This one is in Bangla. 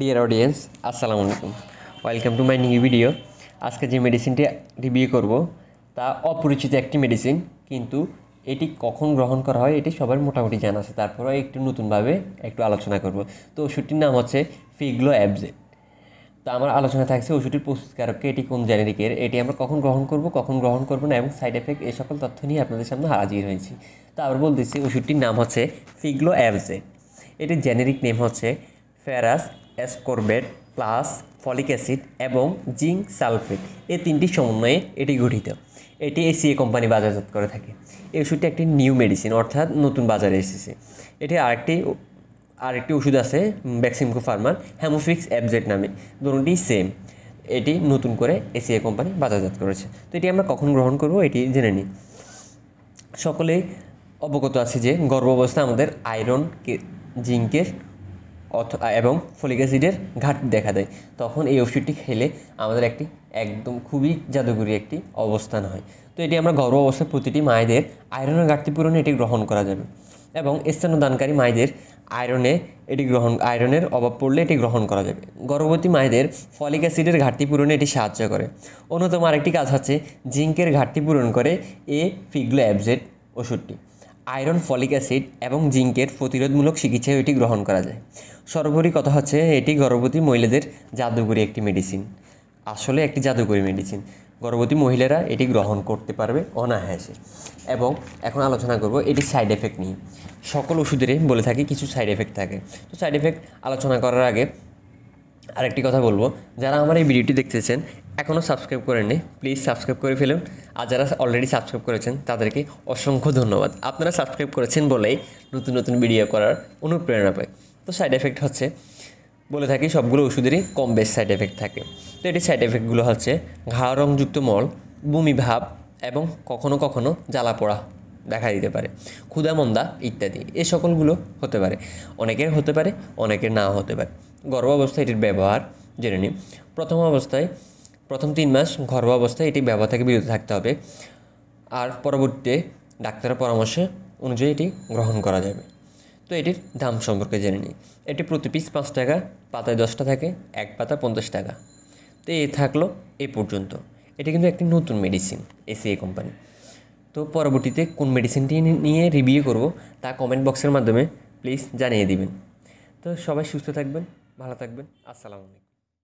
ডিয়ার অডিয়েন্স আসসালামু আলাইকুম welcome to my new video আজকে যে মেডিসিনটি রিভিউ করব তা অপরিচিত একটি মেডিসিন কিন্তু এটি কখন গ্রহণ করা হয় এটি সবার মোটামুটি জানা আছে তারপরে একটু নতুনভাবে একটু আলোচনা করব তো ওষুধটির নাম হচ্ছে ফিগ্লো অ্যাবজেট তো আমার আলোচনা থাকছে ওষুধের প্রস্তুতকারককে এটি কোন জেনেরিকের এটি আমরা কখন গ্রহণ করব কখন গ্রহণ করব না এবং সাইড এফেক্ট এই সকল তথ্য নিয়ে আপনাদের সামনে হাজির হয়েছি তো আবার বলতেছি ওষুধটির নাম হচ্ছে ফিগ্লো অ্যাবজেট এটির জেনেরিক নেম হচ্ছে ferrous ascorbate plus folic acid এবং জিঙ্ক সালফেট এই তিনটি সমন্বয়ে এটি গঠিত এটি এসি এ কোম্পানি বাজারজাত করে থাকে এই ওষুধটি একটি নিউ মেডিসিন অর্থাৎ নতুন বাজারে এসেছে এটি আরেকটি আরেকটি ওষুধ আছে ভ্যাক্সিমকো ফার্মার হ্যামোফিক্স অ্যাবজেট নামে দুটি সেম এটি নতুন করে এসি এ কোম্পানি বাজারজাত করেছে তো এটি আমরা কখন গ্রহণ করব এটি জেনে নিই সকলেই অবগত আছে যে গর্ভাবস্থা আমাদের আয়রন জিঙ্কের এবং ফলিক অ্যাসিডের ঘাটতি দেখা দেয় তখন এই ওষুধটি খেলে আমাদের একটি একদম খুবই জাদুগুরি একটি অবস্থান হয় তো এটি আমরা গর্ব অবস্থায় প্রতিটি মায়েদের আয়রনের ঘাটতি পূরণে এটি গ্রহণ করা যাবে এবং দানকারী মায়েদের আয়রনে এটি গ্রহণ আয়রনের অভাব পড়লে এটি গ্রহণ করা যাবে গর্ভবতী মায়েদের ফলিক অ্যাসিডের ঘাটতি পূরণে এটি সাহায্য করে অন্যতম আরেকটি কাজ হচ্ছে জিঙ্কের ঘাটতি পূরণ করে এ ফিগ্লো অ্যাবজেট ওষুধটি আয়রন ফলিক অ্যাসিড এবং জিঙ্কের প্রতিরোধমূলক চিকিৎসায় এটি গ্রহণ করা যায় সর্বোপরি কথা হচ্ছে এটি গর্ভবতী মহিলাদের জাদুকরী একটি মেডিসিন আসলে একটি জাদুকরী মেডিসিন গর্ভবতী মহিলারা এটি গ্রহণ করতে পারবে অনায়াসে এবং এখন আলোচনা করব এটি সাইড এফেক্ট নিয়ে সকল ওষুধেরই বলে থাকি কিছু সাইড এফেক্ট থাকে তো সাইড এফেক্ট আলোচনা করার আগে আরেকটি কথা বলবো যারা আমার এই ভিডিওটি দেখতেছেন এখনও সাবস্ক্রাইব করেননি প্লিজ সাবস্ক্রাইব করে ফেলুন আর যারা অলরেডি সাবস্ক্রাইব করেছেন তাদেরকে অসংখ্য ধন্যবাদ আপনারা সাবস্ক্রাইব করেছেন বলেই নতুন নতুন ভিডিও করার অনুপ্রেরণা পায় তো সাইড এফেক্ট হচ্ছে বলে থাকি সবগুলো ওষুধেরই কম বেশ সাইড এফেক্ট থাকে তো এটি সাইড এফেক্টগুলো হচ্ছে ঘা রংযুক্ত মল বমি ভাব এবং কখনো কখনো জ্বালা পোড়া দেখা দিতে পারে ক্ষুধামন্দা ইত্যাদি এ সকলগুলো হতে পারে অনেকের হতে পারে অনেকের না হতে পারে গর্ভ অবস্থায় এটির ব্যবহার জেনে নিন প্রথম অবস্থায় প্রথম তিন মাস গর্ভ অবস্থায় এটি ব্যবহার থেকে বিরত থাকতে হবে আর পরবর্তীতে ডাক্তারের পরামর্শ অনুযায়ী এটি গ্রহণ করা যাবে তো এটির দাম সম্পর্কে জেনে নিই এটি প্রতি পিস পাঁচ টাকা পাতায় দশটা থাকে এক পাতা পঞ্চাশ টাকা তো এ থাকলো এ পর্যন্ত এটি কিন্তু একটি নতুন মেডিসিন এসিএ কোম্পানি তো পরবর্তীতে কোন মেডিসিনটি নিয়ে রিভিউ করব তা কমেন্ট বক্সের মাধ্যমে প্লিজ জানিয়ে দিবেন তো সবাই সুস্থ থাকবেন ভালো থাকবেন আসসালামু আলাইকুম